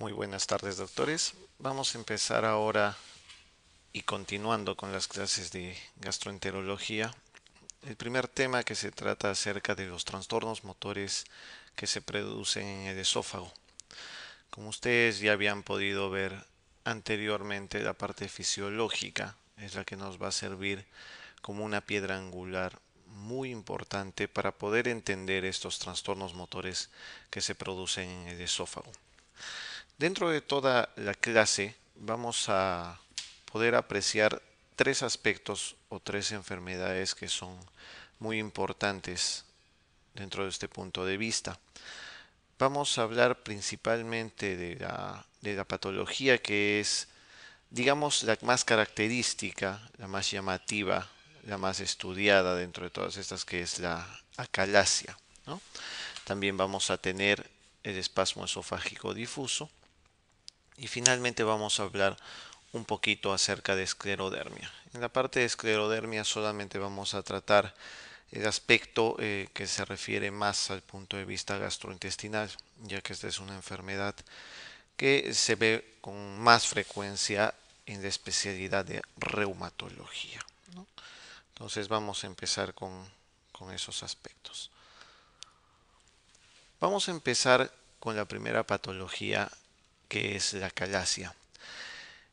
Muy buenas tardes, doctores. Vamos a empezar ahora y continuando con las clases de gastroenterología. El primer tema que se trata acerca de los trastornos motores que se producen en el esófago. Como ustedes ya habían podido ver anteriormente, la parte fisiológica es la que nos va a servir como una piedra angular muy importante para poder entender estos trastornos motores que se producen en el esófago. Dentro de toda la clase vamos a poder apreciar tres aspectos o tres enfermedades que son muy importantes dentro de este punto de vista. Vamos a hablar principalmente de la, patología que es, digamos, la más característica, la más llamativa, la más estudiada dentro de todas estas, que es la acalasia. También vamos a tener el espasmo esofágico difuso, y finalmente vamos a hablar un poquito acerca de esclerodermia. En la parte de esclerodermia solamente vamos a tratar el aspecto eh, que se refiere más al punto de vista gastrointestinal, ya que esta es una enfermedad que se ve con más frecuencia en la especialidad de reumatología. Entonces vamos a empezar con, con esos aspectos. Vamos a empezar con la primera patología qué es la calacia.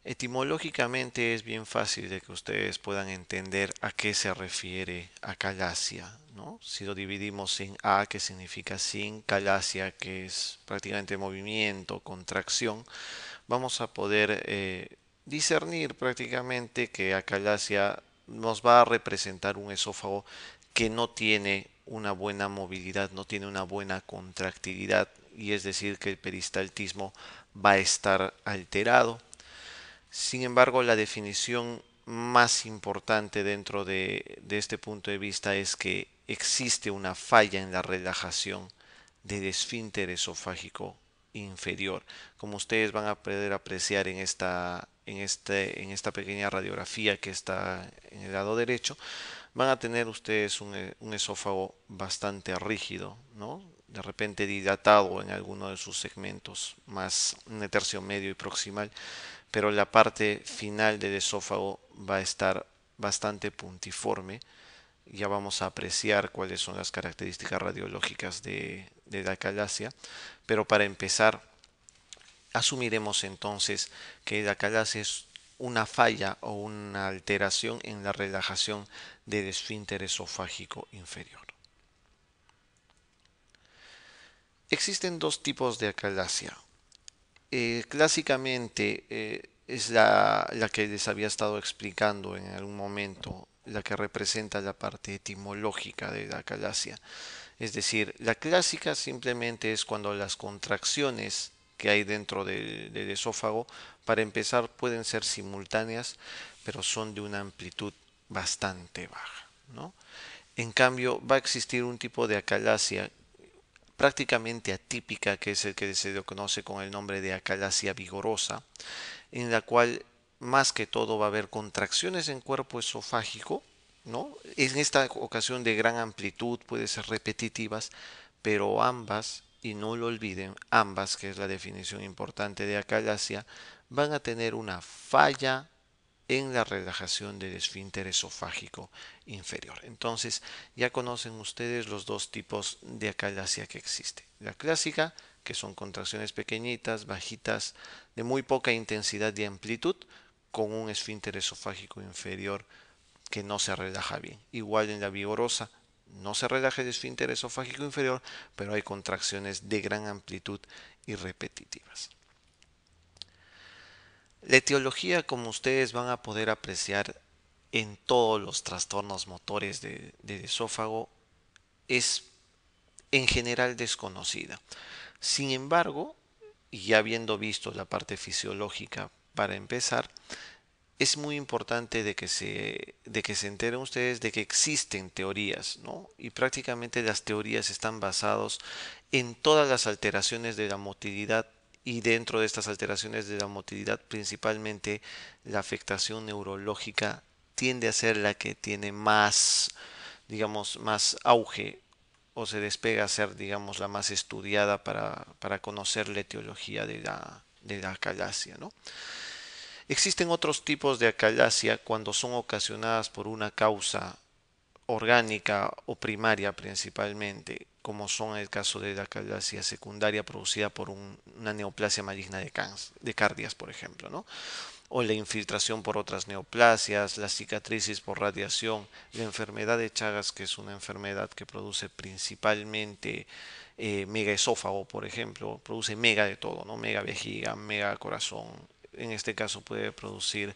Etimológicamente es bien fácil de que ustedes puedan entender a qué se refiere a ¿no? Si lo dividimos en A, que significa sin, calasia, que es prácticamente movimiento, contracción, vamos a poder eh, discernir prácticamente que a calacia nos va a representar un esófago que no tiene una buena movilidad, no tiene una buena contractilidad, y es decir que el peristaltismo va a estar alterado. Sin embargo, la definición más importante dentro de, este punto de vista es que existe una falla en la relajación del esfínter esofágico inferior. Como ustedes van a poder apreciar en esta, en, este, en esta pequeña radiografía que está en el lado derecho, van a tener ustedes un, un esófago bastante rígido, ¿no? de repente dilatado en alguno de sus segmentos más en tercio medio y proximal, pero la parte final del esófago va a estar bastante puntiforme. Ya vamos a apreciar cuáles son las características radiológicas de, la calasia, pero para empezar, asumiremos entonces que la calasia es una falla o una alteración en la relajación del esfínter esofágico inferior. Existen dos tipos de acalacia. Eh, clásicamente eh, es la, que les había estado explicando en algún momento, la que representa la parte etimológica de la acalacia. Es decir, la clásica simplemente es cuando las contracciones que hay dentro del, esófago, para empezar, pueden ser simultáneas, pero son de una amplitud bastante baja. En cambio, va a existir un tipo de acalacia prácticamente atípica, que es el que se conoce con el nombre de acalacia vigorosa, en la cual más que todo va a haber contracciones en cuerpo esofágico, ¿no? En esta ocasión de gran amplitud, puede ser repetitivas, pero ambas, y no lo olviden, ambas, que es la definición importante de acalasia, van a tener una falla en la relajación del esfínter esofágico inferior. Entonces, ya conocen ustedes los dos tipos de acalasia que existe. La clásica, que son contracciones pequeñitas, bajitas, de muy poca intensidad y amplitud, con un esfínter esofágico inferior que no se relaja bien. Igual en la vigorosa, no se relaja el esfínter esofágico inferior, pero hay contracciones de gran amplitud y repetitivas. La etiología, como ustedes van a poder apreciar en todos los trastornos motores de esófago, es en general desconocida. Sin embargo, y habiendo visto la parte fisiológica para empezar, es muy importante de que se, de que se enteren ustedes de que existen teorías, Y prácticamente las teorías están basadas en todas las alteraciones de la motilidad y dentro de estas alteraciones de la motilidad principalmente la afectación neurológica tiende a ser la que tiene más digamos más auge o se despega a ser digamos la más estudiada para, conocer la etiología de la, de ¿no? existen otros tipos de acalacia cuando son ocasionadas por una causa orgánica o primaria principalmente, como son el caso de la calacia secundaria producida por una neoplasia maligna de, de cardias, por ejemplo, o la infiltración por otras neoplasias, la cicatrices por radiación, la enfermedad de Chagas, que es una enfermedad que produce principalmente megaesófago, eh, mega por ejemplo, produce mega de todo, ¿no? mega vejiga, mega corazón, en este caso puede producir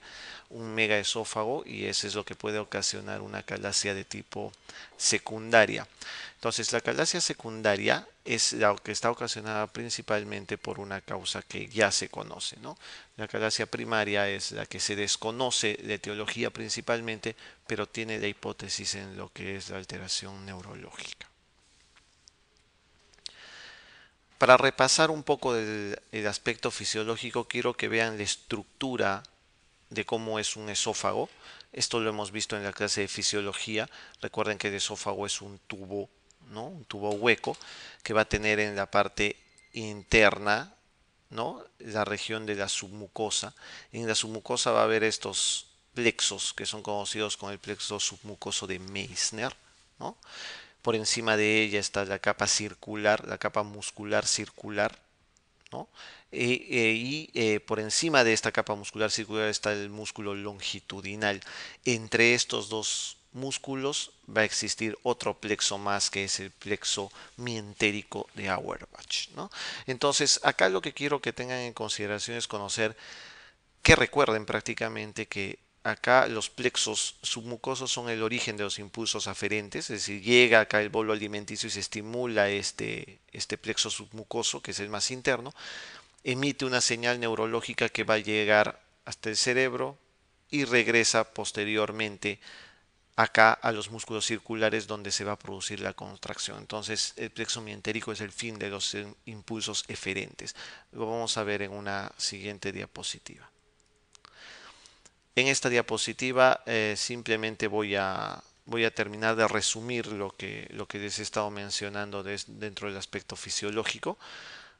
un megaesófago y eso es lo que puede ocasionar una calacia de tipo secundaria. Entonces la calacia secundaria es la que está ocasionada principalmente por una causa que ya se conoce. ¿no? La calacia primaria es la que se desconoce de teología principalmente, pero tiene la hipótesis en lo que es la alteración neurológica. Para repasar un poco del, el aspecto fisiológico, quiero que vean la estructura de cómo es un esófago. Esto lo hemos visto en la clase de fisiología. Recuerden que el esófago es un tubo, ¿no? Un tubo hueco que va a tener en la parte interna, ¿no? La región de la submucosa. En la submucosa va a haber estos plexos que son conocidos como el plexo submucoso de Meissner, ¿no? por encima de ella está la capa circular, la capa muscular circular, eh, eh, y eh, por encima de esta capa muscular circular está el músculo longitudinal. Entre estos dos músculos va a existir otro plexo más que es el plexo mientérico de Auerbach. ¿no? Entonces, acá lo que quiero que tengan en consideración es conocer que recuerden prácticamente que acá los plexos submucosos son el origen de los impulsos aferentes, es decir, llega acá el bolo alimenticio y se estimula este, este plexo submucoso, que es el más interno, emite una señal neurológica que va a llegar hasta el cerebro y regresa posteriormente acá a los músculos circulares donde se va a producir la contracción. Entonces el plexo mientérico es el fin de los eh, impulsos eferentes. Lo vamos a ver en una siguiente diapositiva. En esta diapositiva eh, simplemente voy a, voy a terminar de resumir lo que, lo que les he estado mencionando dentro del aspecto fisiológico.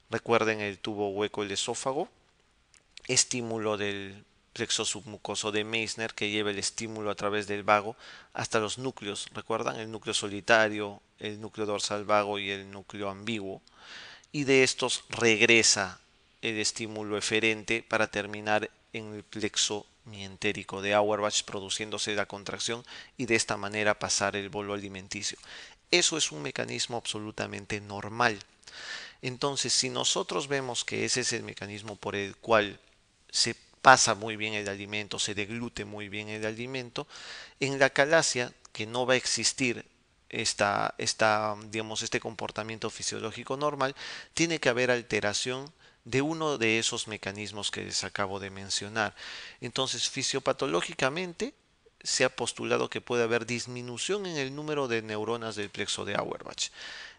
Recuerden el tubo hueco el esófago, estímulo del plexo submucoso de Meissner que lleva el estímulo a través del vago hasta los núcleos. ¿Recuerdan? El núcleo solitario, el núcleo dorsal vago y el núcleo ambiguo. Y de estos regresa el estímulo eferente para terminar en el plexo mi entérico de Auerbach produciéndose la contracción y de esta manera pasar el bolo alimenticio. Eso es un mecanismo absolutamente normal. Entonces, si nosotros vemos que ese es el mecanismo por el cual se pasa muy bien el alimento, se deglute muy bien el alimento, en la calasia que no va a existir esta, esta, digamos, este comportamiento fisiológico normal, tiene que haber alteración de uno de esos mecanismos que les acabo de mencionar. Entonces, fisiopatológicamente se ha postulado que puede haber disminución en el número de neuronas del plexo de Auerbach.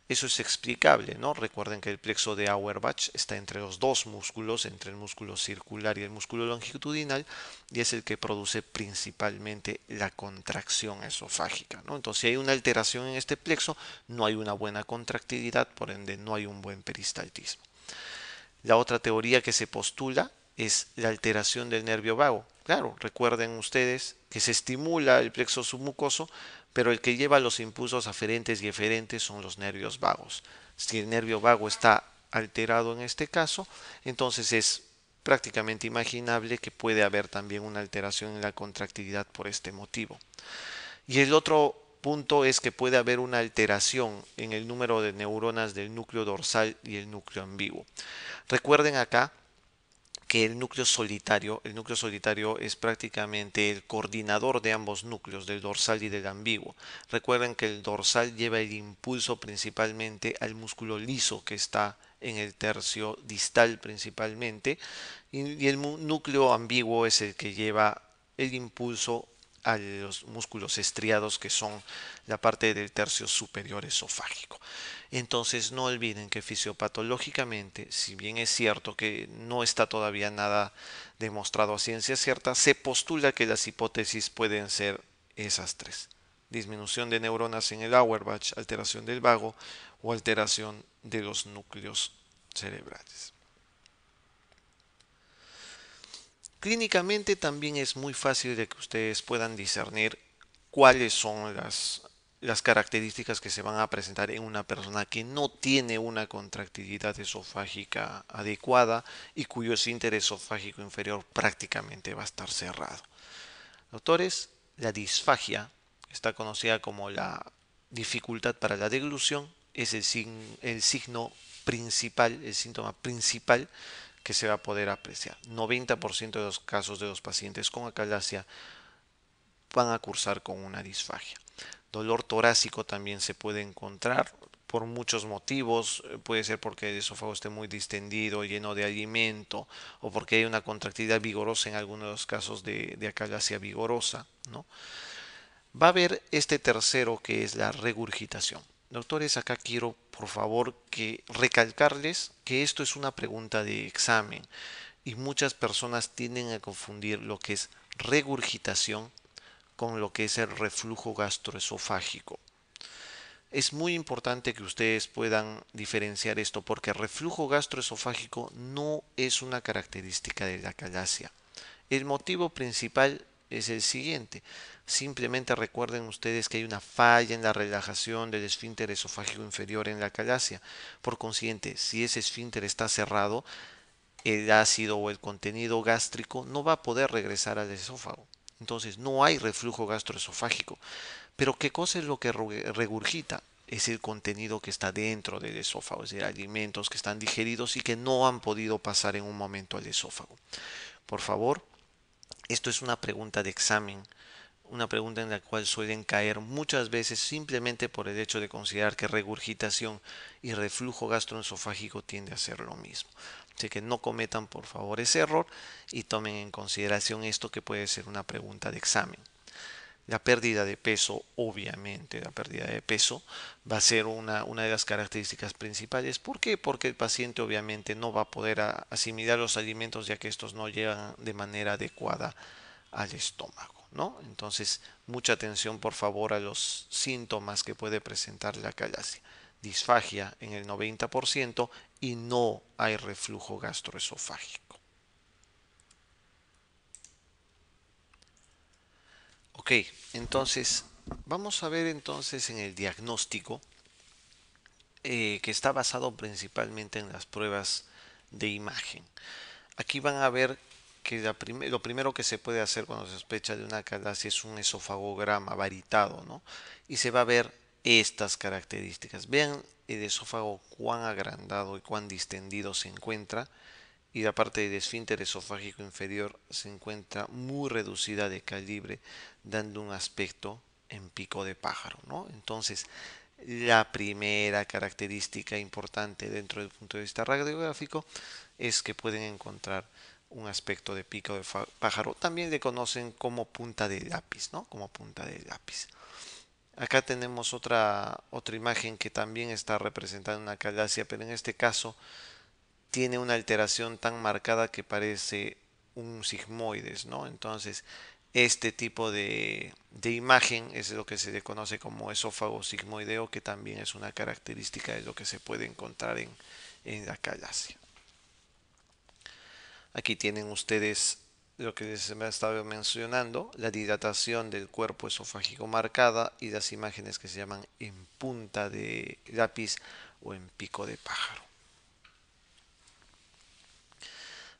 Eso es explicable, ¿no? Recuerden que el plexo de Auerbach está entre los dos músculos, entre el músculo circular y el músculo longitudinal, y es el que produce principalmente la contracción esofágica, Entonces, si hay una alteración en este plexo, no hay una buena contractilidad, por ende no hay un buen peristaltismo. La otra teoría que se postula es la alteración del nervio vago. Claro, recuerden ustedes que se estimula el plexo submucoso, pero el que lleva los impulsos aferentes y eferentes son los nervios vagos. Si el nervio vago está alterado en este caso, entonces es prácticamente imaginable que puede haber también una alteración en la contractilidad por este motivo. Y el otro punto es que puede haber una alteración en el número de neuronas del núcleo dorsal y el núcleo ambiguo. Recuerden acá que el núcleo solitario, el núcleo solitario es prácticamente el coordinador de ambos núcleos, del dorsal y del ambiguo. Recuerden que el dorsal lleva el impulso principalmente al músculo liso que está en el tercio distal principalmente y, el núcleo ambiguo es el que lleva el impulso a los músculos estriados que son la parte del tercio superior esofágico. Entonces no olviden que fisiopatológicamente, si bien es cierto que no está todavía nada demostrado a ciencia cierta, se postula que las hipótesis pueden ser esas tres. Disminución de neuronas en el Auerbach, alteración del vago o alteración de los núcleos cerebrales. Clínicamente también es muy fácil de que ustedes puedan discernir cuáles son las, las características que se van a presentar en una persona que no tiene una contractilidad esofágica adecuada y cuyo interés esofágico inferior prácticamente va a estar cerrado. Doctores, la disfagia está conocida como la dificultad para la deglución, es el signo principal, el síntoma principal que se va a poder apreciar. 90% de los casos de los pacientes con acalasia van a cursar con una disfagia. Dolor torácico también se puede encontrar por muchos motivos, eh, puede ser porque el esófago esté muy distendido, lleno de alimento, o porque hay una contractilidad vigorosa en algunos de los casos de, de acalasia vigorosa, ¿no? Va a haber este tercero que es la regurgitación. Doctores, acá quiero por favor que recalcarles que esto es una pregunta de examen y muchas personas tienden a confundir lo que es regurgitación con lo que es el reflujo gastroesofágico. Es muy importante que ustedes puedan diferenciar esto porque el reflujo gastroesofágico no es una característica de la calasia. El motivo principal es el siguiente. Simplemente recuerden ustedes que hay una falla en la relajación del esfínter esofágico inferior en la calacia. Por consiguiente, si ese esfínter está cerrado, el ácido o el contenido gástrico no va a poder regresar al esófago. Entonces no hay reflujo gastroesofágico. Pero ¿qué cosa es lo que regurgita? Es el contenido que está dentro del esófago, es decir, alimentos que están digeridos y que no han podido pasar en un momento al esófago. Por favor, esto es una pregunta de examen una pregunta en la cual suelen caer muchas veces simplemente por el hecho de considerar que regurgitación y reflujo gastroesofágico tiende a ser lo mismo. Así que no cometan por favor ese error y tomen en consideración esto que puede ser una pregunta de examen. La pérdida de peso, obviamente, la pérdida de peso va a ser una, una de las características principales. ¿Por qué? Porque el paciente obviamente no va a poder asimilar los alimentos ya que estos no llegan de manera adecuada al estómago. Entonces, mucha atención por favor a los síntomas que puede presentar la calasia. Disfagia en el 90% y no hay reflujo gastroesofágico. Ok, entonces vamos a ver entonces en el diagnóstico eh, que está basado principalmente en las pruebas de imagen. Aquí van a ver que lo primero que se puede hacer cuando se sospecha de una calasi es un esofagograma varitado, ¿no? Y se va a ver estas características. Vean el esófago cuán agrandado y cuán distendido se encuentra y la parte del esfínter esofágico inferior se encuentra muy reducida de calibre, dando un aspecto en pico de pájaro, ¿no? Entonces, la primera característica importante dentro del punto de vista radiográfico es que pueden encontrar un aspecto de pico de pájaro. También le conocen como punta de lápiz, ¿no? Como punta de lápiz. Acá tenemos otra, otra imagen que también está representando una calacia, pero en este caso tiene una alteración tan marcada que parece un sigmoides, ¿no? Entonces, este tipo de, imagen es lo que se le conoce como esófago sigmoideo, que también es una característica de lo que se puede encontrar en, en la calacia. Aquí tienen ustedes lo que se me estado mencionando, la dilatación del cuerpo esofágico marcada y las imágenes que se llaman en punta de lápiz o en pico de pájaro.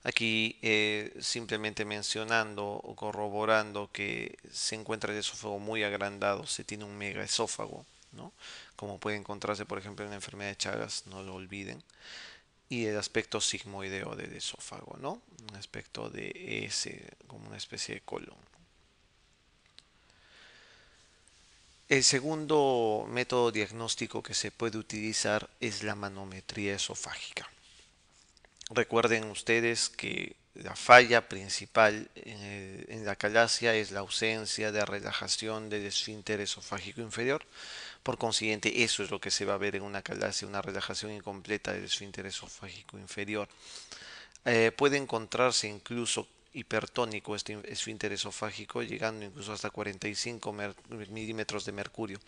Aquí eh, simplemente mencionando o corroborando que se encuentra el esófago muy agrandado, se tiene un mega esófago, como puede encontrarse por ejemplo en la enfermedad de Chagas, no lo olviden y el aspecto sigmoideo del esófago, ¿no? Un aspecto de S, como una especie de colon. El segundo método diagnóstico que se puede utilizar es la manometría esofágica. Recuerden ustedes que la falla principal en, la calasia es la ausencia de relajación del esfínter esofágico inferior, por consiguiente, eso es lo que se va a ver en una calasia, una relajación incompleta del esfínter esofágico inferior. Eh, puede encontrarse incluso hipertónico este esfínter esofágico, llegando incluso hasta 45 milímetros de mercurio.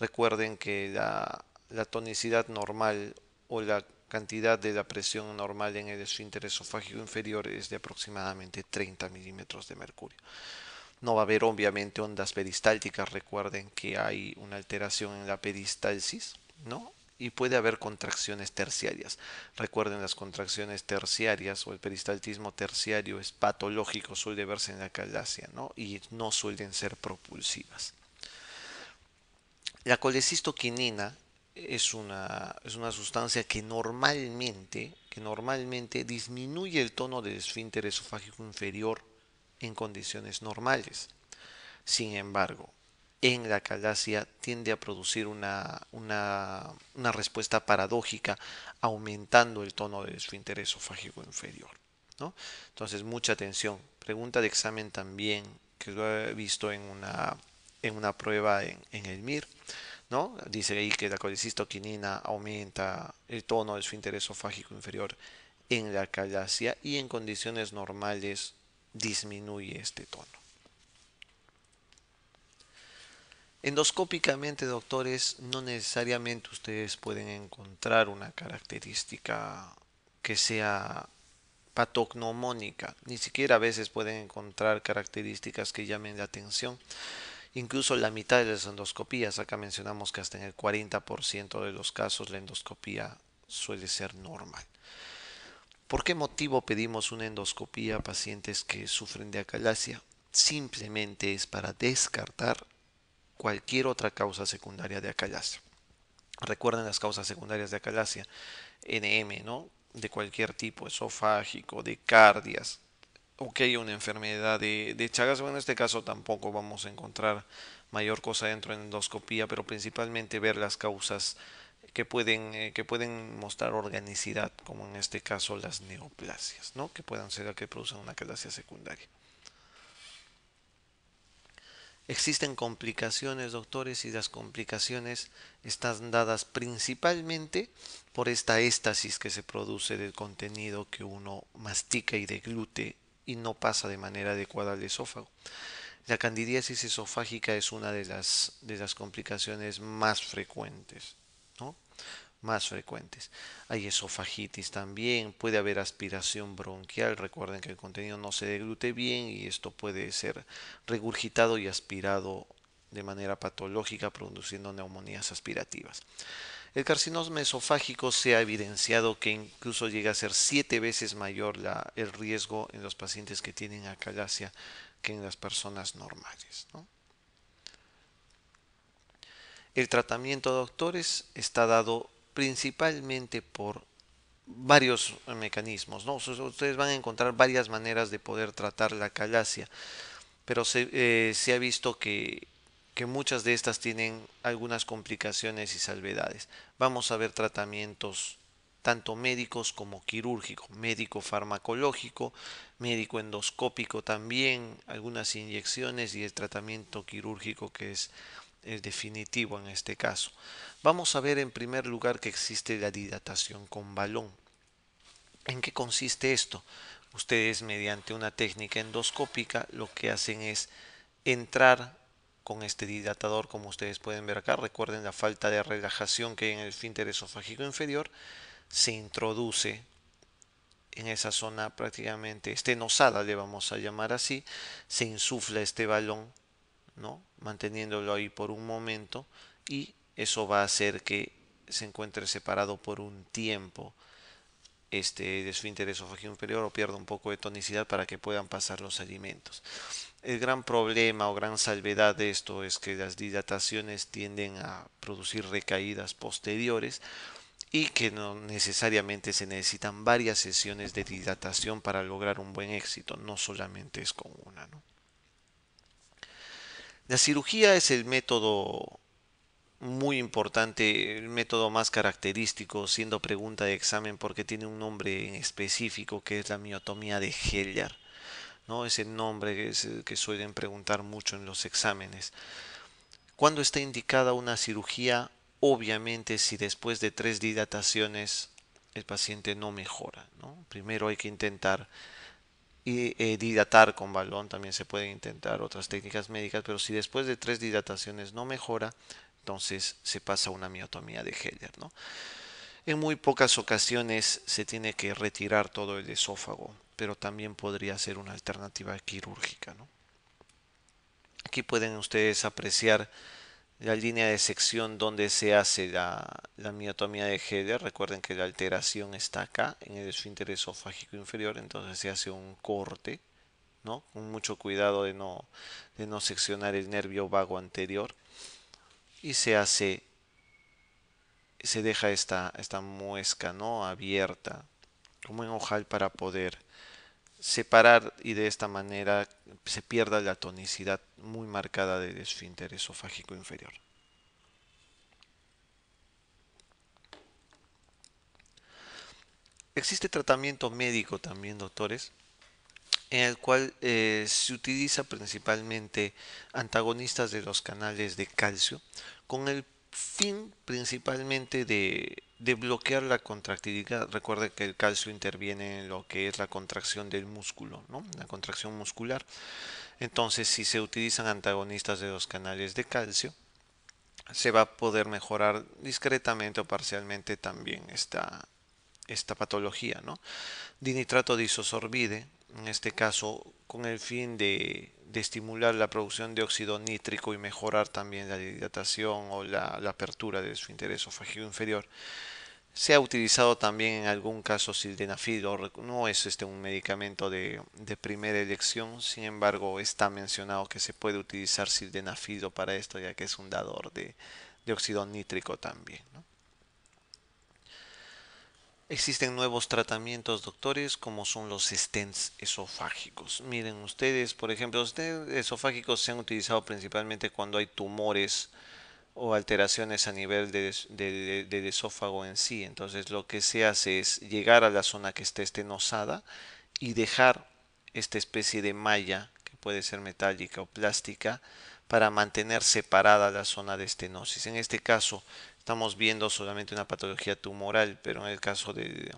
Recuerden que la, la tonicidad normal o la cantidad de la presión normal en el esfínter esofágico inferior es de aproximadamente 30 milímetros de mercurio. No va a haber obviamente ondas peristálticas, recuerden que hay una alteración en la peristalsis, ¿no? Y puede haber contracciones terciarias. Recuerden las contracciones terciarias o el peristaltismo terciario es patológico, suele verse en la calasia, ¿no? Y no suelen ser propulsivas. La colecistoquinina es una, es una sustancia que normalmente, que normalmente disminuye el tono del esfínter esofágico inferior en condiciones normales. Sin embargo, en la calacia tiende a producir una, una, respuesta paradójica, aumentando el tono de del esfínter esofágico inferior. ¿no? Entonces, mucha atención. Pregunta de examen también, que lo he visto en una, en una prueba en, el MIR. ¿no? Dice ahí que la colecistoquinina aumenta el tono del esfínter esofágico inferior en la calasia y en condiciones normales disminuye este tono. Endoscópicamente, doctores, no necesariamente ustedes pueden encontrar una característica que sea patognomónica, ni siquiera a veces pueden encontrar características que llamen la atención. Incluso la mitad de las endoscopías, acá mencionamos que hasta en el 40% de los casos la endoscopía suele ser normal. ¿Por qué motivo pedimos una endoscopía a pacientes que sufren de acalasia? Simplemente es para descartar cualquier otra causa secundaria de acalasia. Recuerden las causas secundarias de acalasia, NM, ¿no? De cualquier tipo, esofágico, de cardias, o que hay una enfermedad de, Chagas. Bueno, en este caso tampoco vamos a encontrar mayor cosa dentro de endoscopía, pero principalmente ver las causas que pueden, eh, que pueden mostrar organicidad, como en este caso las neoplasias, ¿no? que puedan ser las que producen una calasia secundaria. Existen complicaciones, doctores, y las complicaciones están dadas principalmente por esta éstasis que se produce del contenido que uno mastica y deglute y no pasa de manera adecuada al esófago. La candidiasis esofágica es una de las, de las complicaciones más frecuentes más frecuentes. Hay esofagitis también, puede haber aspiración bronquial, recuerden que el contenido no se deglute bien y esto puede ser regurgitado y aspirado de manera patológica produciendo neumonías aspirativas. El carcinoma esofágico se ha evidenciado que incluso llega a ser siete veces mayor el riesgo en los pacientes que tienen acalacia que en las personas normales. El tratamiento, doctores, está dado principalmente por varios mecanismos. ¿no? Ustedes van a encontrar varias maneras de poder tratar la calasia, pero se, eh, se ha visto que, que, muchas de estas tienen algunas complicaciones y salvedades. Vamos a ver tratamientos tanto médicos como quirúrgicos, médico farmacológico, médico endoscópico también, algunas inyecciones y el tratamiento quirúrgico que es es eh, definitivo en este caso. Vamos a ver en primer lugar que existe la dilatación con balón. ¿En qué consiste esto? Ustedes mediante una técnica endoscópica lo que hacen es entrar con este dilatador como ustedes pueden ver acá. Recuerden la falta de relajación que hay en el esfínter esofágico inferior. Se introduce en esa zona prácticamente estenosada, le vamos a llamar así. Se insufla este balón, ¿no? manteniéndolo ahí por un momento y eso va a hacer que se encuentre separado por un tiempo este, de su interés o inferior o pierda un poco de tonicidad para que puedan pasar los alimentos. El gran problema o gran salvedad de esto es que las dilataciones tienden a producir recaídas posteriores y que no necesariamente se necesitan varias sesiones de dilatación para lograr un buen éxito, no solamente es con una. ¿no? La cirugía es el método muy importante, el método más característico, siendo pregunta de examen porque tiene un nombre específico que es la miotomía de Heller, ¿no? Es el nombre que, que suelen preguntar mucho en los exámenes. Cuando está indicada una cirugía? Obviamente si después de tres dilataciones el paciente no mejora. ¿no? Primero hay que intentar y eh, didatar con balón también se pueden intentar otras técnicas médicas, pero si después de tres didataciones no mejora, entonces se pasa a una miotomía de Heller. ¿no? En muy pocas ocasiones se tiene que retirar todo el esófago, pero también podría ser una alternativa quirúrgica. Aquí pueden ustedes apreciar la línea de sección donde se hace la, miotomía de Heller. Recuerden que la alteración está acá, en el esfínter esofágico inferior, entonces se hace un corte, ¿no? Con mucho cuidado de no, de no seccionar el nervio vago anterior. Y se hace, se deja esta, esta muesca, ¿no? Abierta, como en ojal para poder separar y de esta manera se pierda la tonicidad muy marcada del esfínter esofágico inferior. Existe tratamiento médico también, doctores, en el cual eh, se utiliza principalmente antagonistas de los canales de calcio con el fin principalmente de de bloquear la contractilidad. recuerde que el calcio interviene en lo que es la contracción del músculo, ¿no? la contracción muscular. Entonces, si se utilizan antagonistas de los canales de calcio, se va a poder mejorar discretamente o parcialmente también esta, esta patología. ¿no? Dinitrato disosorbide, en este caso con el fin de de estimular la producción de óxido nítrico y mejorar también la hidratación o la, de apertura interés o esofágico inferior. Se ha utilizado también en algún caso sildenafil, no es este un medicamento de, primera elección, sin embargo está mencionado que se puede utilizar sildenafil para esto ya que es un dador de, óxido nítrico también. Existen nuevos tratamientos, doctores, como son los stents esofágicos. Miren ustedes, por ejemplo, los stents esofágicos se han utilizado principalmente cuando hay tumores o alteraciones a nivel de, del esófago en sí. Entonces lo que se hace es llegar a la zona que está estenosada y dejar esta especie de malla, que puede ser metálica o plástica, para mantener separada la zona de estenosis. En este caso, estamos viendo solamente una patología tumoral, pero en el caso de,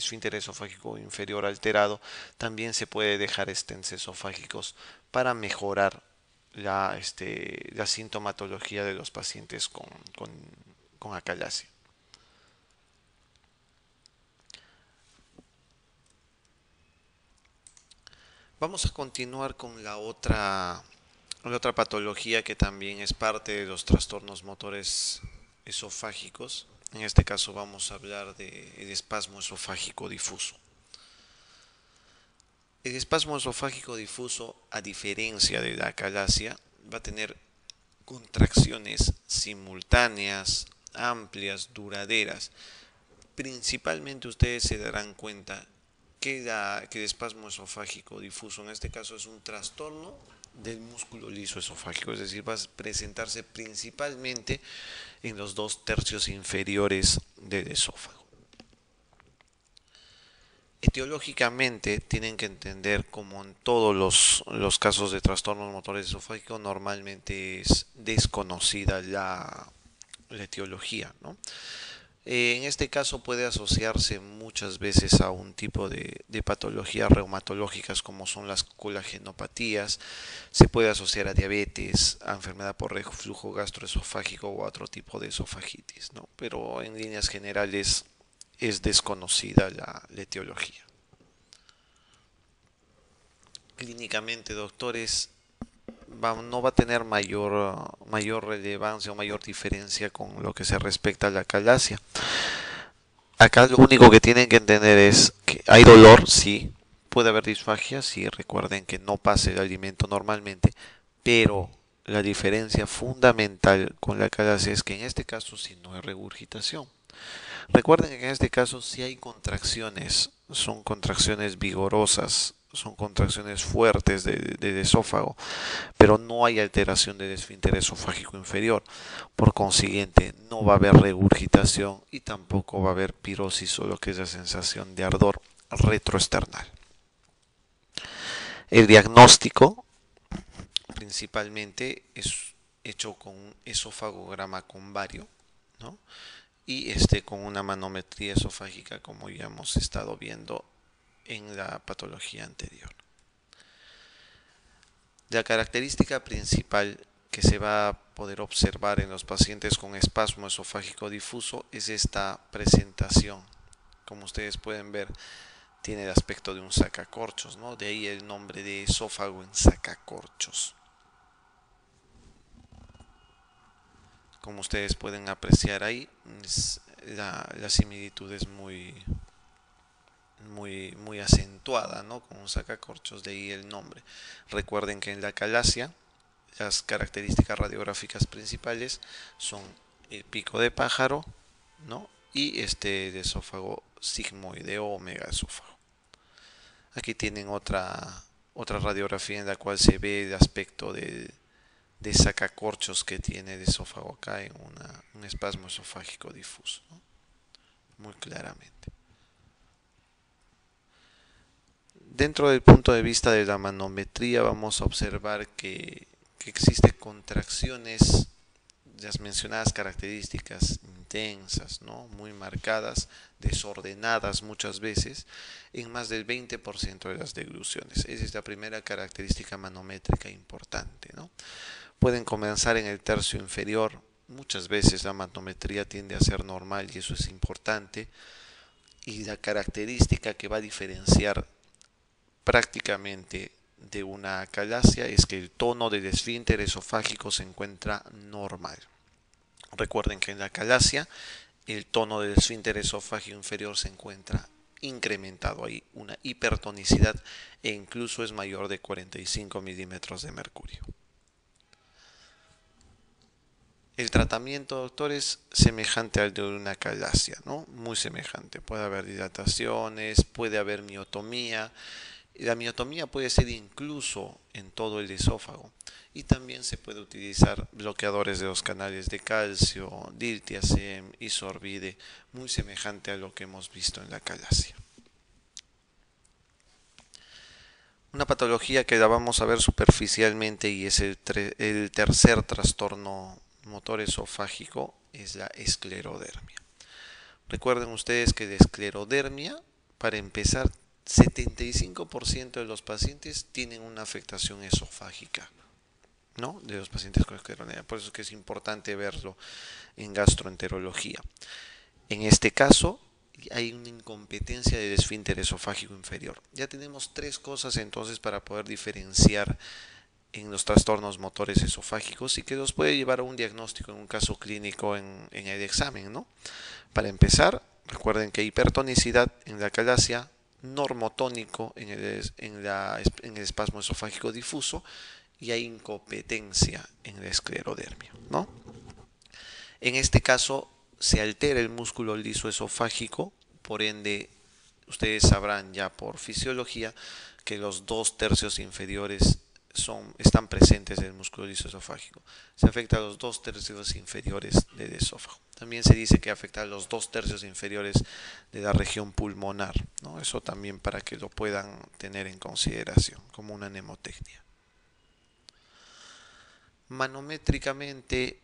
su interés esofágico inferior alterado, también se puede dejar stents esofágicos para mejorar este, la, sintomatología de los pacientes con, con, acalasia. Vamos a continuar con la otra, la otra patología que también es parte de los trastornos motores esofágicos. En este caso vamos a hablar de, espasmo esofágico difuso. El espasmo esofágico difuso, a diferencia de la calasia, va a tener contracciones simultáneas, amplias, duraderas. Principalmente ustedes se darán cuenta que el espasmo esofágico difuso en este caso es un trastorno del músculo liso esofágico, es decir, va a presentarse principalmente en los dos tercios inferiores del esófago. Etiológicamente tienen que entender como en todos los, los casos de trastornos motores esofágicos normalmente es desconocida la, la etiología, ¿no? Eh, en este caso puede asociarse muchas veces a un tipo de, patologías reumatológicas como son las colagenopatías, se puede asociar a diabetes, a enfermedad por reflujo gastroesofágico o a otro tipo de esofagitis, pero en líneas generales es desconocida la etiología. Clínicamente, doctores, no va a tener mayor, mayor relevancia o mayor diferencia con lo que se respecta a la calacia. Acá lo único que tienen que entender es que hay dolor, sí, puede haber disfagia, sí, recuerden que no pase el alimento normalmente, pero la diferencia fundamental con la calacia es que en este caso sí no hay regurgitación. Recuerden que en este caso sí hay contracciones, son contracciones vigorosas, son contracciones fuertes del de, esófago, pero no hay alteración de esfínter esofágico inferior. Por consiguiente, no va a haber regurgitación y tampoco va a haber pirosis o lo que es la sensación de ardor retroesternal. El diagnóstico principalmente es hecho con un esofagograma con vario, y este con una manometría esofágica como ya hemos estado viendo en la patología anterior. La característica principal que se va a poder observar en los pacientes con espasmo esofágico difuso es esta presentación. Como ustedes pueden ver, tiene el aspecto de un sacacorchos, ¿no? De ahí el nombre de esófago en sacacorchos. Como ustedes pueden apreciar ahí, la, la similitud es muy, muy, muy acentuada, ¿no? Con un sacacorchos, de ahí el nombre. Recuerden que en la calasia las características radiográficas principales son el pico de pájaro, Y este de esófago sigmoideo o megaesófago. Aquí tienen otra, otra radiografía en la cual se ve el aspecto de sacacorchos que tiene el esófago acá en una, un espasmo esofágico difuso, muy claramente. dentro del punto de vista de la manometría vamos a observar que, que existen contracciones las mencionadas características intensas, ¿no? muy marcadas, desordenadas muchas veces, en más del 20% de las degluciones. Esa es la primera característica manométrica importante. ¿no? Pueden comenzar en el tercio inferior, muchas veces la manometría tiende a ser normal y eso es importante. Y la característica que va a diferenciar prácticamente de una calasia es que el tono del esfínter esofágico se encuentra normal. Recuerden que en la calacia el tono del esfínter esofágico inferior se encuentra incrementado, hay una hipertonicidad e incluso es mayor de 45 milímetros de mercurio. El tratamiento, doctor, es semejante al de una calasia, ¿no? Muy semejante. Puede haber dilataciones, puede haber miotomía, la miotomía puede ser incluso en todo el esófago y también se puede utilizar bloqueadores de los canales de calcio, diltiazem y sorbide, muy semejante a lo que hemos visto en la calacia. Una patología que la vamos a ver superficialmente y es el, el tercer trastorno motor esofágico es la esclerodermia. Recuerden ustedes que la esclerodermia, para empezar, 75% de los pacientes tienen una afectación esofágica, ¿no? De los pacientes con esclerodermia. Por eso es que es importante verlo en gastroenterología. En este caso, hay una incompetencia del esfínter esofágico inferior. Ya tenemos tres cosas entonces para poder diferenciar en los trastornos motores esofágicos y que nos puede llevar a un diagnóstico en un caso clínico en, el examen, ¿no? Para empezar, recuerden que hipertonicidad en la calacia normotónico en el, en, el espasmo esofágico difuso y hay incompetencia en la esclerodermia. ¿no? En este caso se altera el músculo liso esofágico, por ende ustedes sabrán ya por fisiología que los dos tercios inferiores son, están presentes en el músculo esofágico. Se afecta a los dos tercios inferiores del esófago. También se dice que afecta a los dos tercios inferiores de la región pulmonar. Eso también para que lo puedan tener en consideración como una nemotecnia. Manométricamente,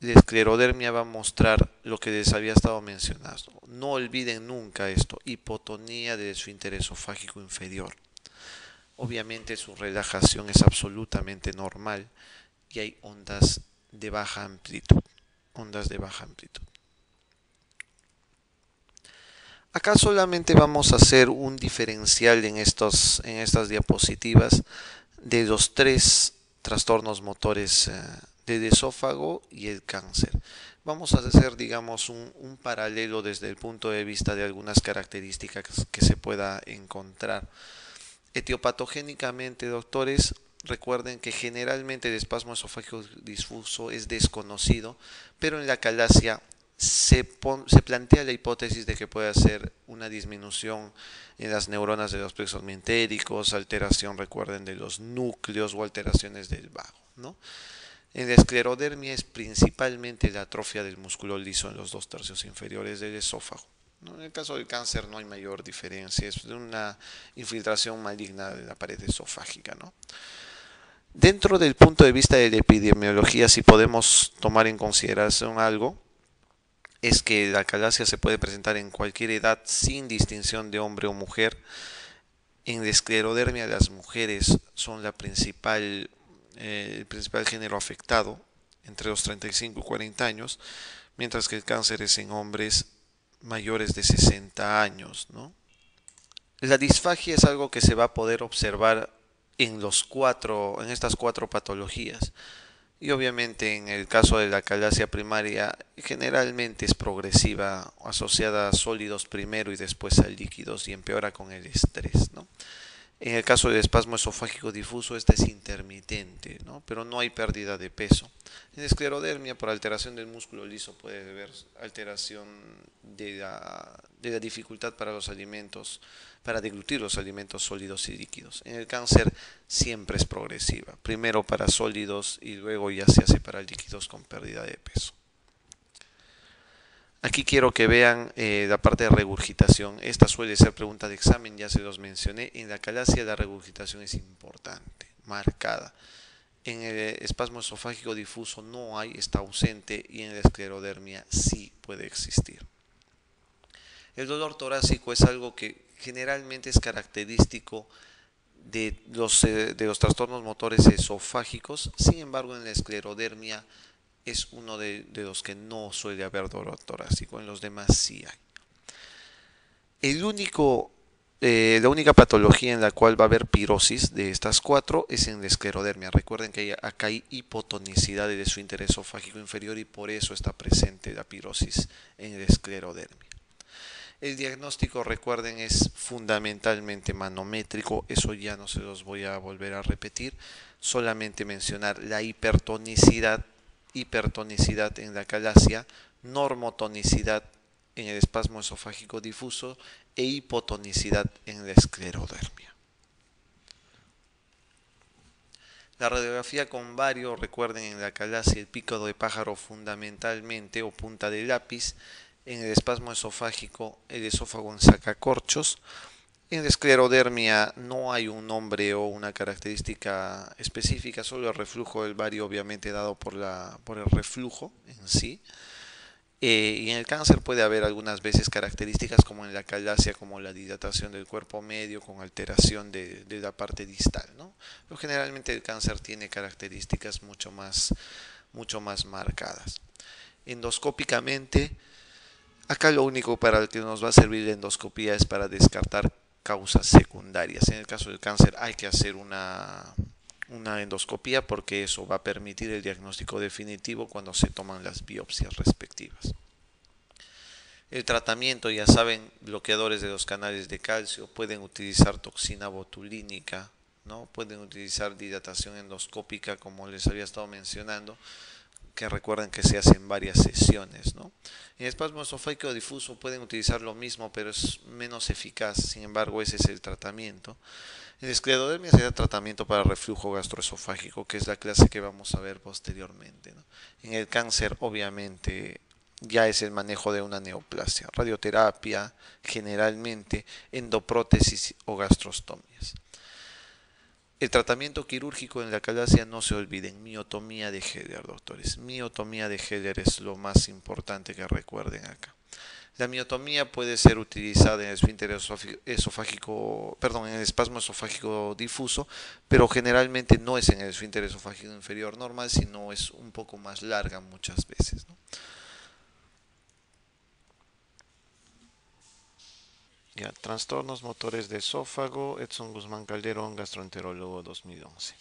la esclerodermia va a mostrar lo que les había estado mencionando. No olviden nunca esto, hipotonía del esfínter esofágico inferior. Obviamente su relajación es absolutamente normal y hay ondas de baja amplitud. Ondas de baja amplitud. Acá solamente vamos a hacer un diferencial en, en estas diapositivas de los tres trastornos motores eh, de esófago y el cáncer. Vamos a hacer, digamos, un, un paralelo desde el punto de vista de algunas características que se pueda encontrar. Etiopatogénicamente, doctores, recuerden que generalmente el espasmo esofágico difuso es desconocido, pero en la calasia se, plantea la hipótesis de que puede ser una disminución en las neuronas de los plexos mentéricos, alteración, recuerden, de los núcleos o alteraciones del vago. En la esclerodermia es principalmente la atrofia del músculo liso en los dos tercios inferiores del esófago. En el caso del cáncer no hay mayor diferencia, es de una infiltración maligna de la pared esofágica. ¿no? Dentro del punto de vista de la epidemiología, si podemos tomar en consideración algo, es que la calacia se puede presentar en cualquier edad sin distinción de hombre o mujer. En la esclerodermia las mujeres son la principal, eh, el principal género afectado entre los 35 y 40 años, mientras que el cáncer es en hombres mayores de 60 años. ¿no? La disfagia es algo que se va a poder observar en, los cuatro, en estas cuatro patologías. Y obviamente en el caso de la calasia primaria generalmente es progresiva, asociada a sólidos primero y después a líquidos y empeora con el estrés. ¿no? En el caso de espasmo esofágico difuso, este es intermitente, ¿no? pero no hay pérdida de peso. En esclerodermia, por alteración del músculo liso, puede haber alteración de la, de la dificultad para los alimentos, para deglutir los alimentos sólidos y líquidos. En el cáncer, siempre es progresiva. Primero para sólidos y luego ya se hace para líquidos con pérdida de peso. Aquí quiero que vean eh, la parte de regurgitación. Esta suele ser pregunta de examen, ya se los mencioné. En la calasia la regurgitación es importante, marcada. En el espasmo esofágico difuso no hay, está ausente y en la esclerodermia sí puede existir. El dolor torácico es algo que generalmente es característico de los, eh, de los trastornos motores esofágicos, sin embargo en la esclerodermia es uno de, los que no suele haber dolor torácico, en los demás sí hay. El único, eh, la única patología en la cual va a haber pirosis de estas cuatro es en la esclerodermia. Recuerden que acá hay hipotonicidad de su interés esofágico inferior y por eso está presente la pirosis en la esclerodermia. El diagnóstico, recuerden, es fundamentalmente manométrico, eso ya no se los voy a volver a repetir, solamente mencionar la hipertonicidad hipertonicidad en la calasia, normotonicidad en el espasmo esofágico difuso e hipotonicidad en la esclerodermia. La radiografía con vario, recuerden en la calasia el pico de pájaro fundamentalmente o punta de lápiz, en el espasmo esofágico el esófago en sacacorchos, en la esclerodermia no hay un nombre o una característica específica, solo el reflujo del bario obviamente dado por, la, por el reflujo en sí. Eh, y en el cáncer puede haber algunas veces características como en la calacia, como la dilatación del cuerpo medio con alteración de, la parte distal. ¿no? Pero generalmente el cáncer tiene características mucho más, mucho más marcadas. Endoscópicamente, acá lo único para el que nos va a servir la endoscopía es para descartar causas secundarias. En el caso del cáncer hay que hacer una, una endoscopía porque eso va a permitir el diagnóstico definitivo cuando se toman las biopsias respectivas. El tratamiento, ya saben, bloqueadores de los canales de calcio, pueden utilizar toxina botulínica, ¿no? pueden utilizar dilatación endoscópica como les había estado mencionando que recuerden que se hacen varias sesiones. ¿no? En espasmo esofágico difuso pueden utilizar lo mismo, pero es menos eficaz, sin embargo ese es el tratamiento. En esclerodermia da tratamiento para reflujo gastroesofágico, que es la clase que vamos a ver posteriormente. En el cáncer, obviamente, ya es el manejo de una neoplasia, radioterapia generalmente, endoprótesis o gastrostomías. El tratamiento quirúrgico en la calasia no se olviden, miotomía de Heller, doctores. Miotomía de Heller es lo más importante que recuerden acá. La miotomía puede ser utilizada en el esfínter esofágico, perdón, en el espasmo esofágico difuso, pero generalmente no es en el esfínter esofágico inferior normal, sino es un poco más larga muchas veces. trastornos motores de esófago, Edson Guzmán Calderón, gastroenterólogo 2011.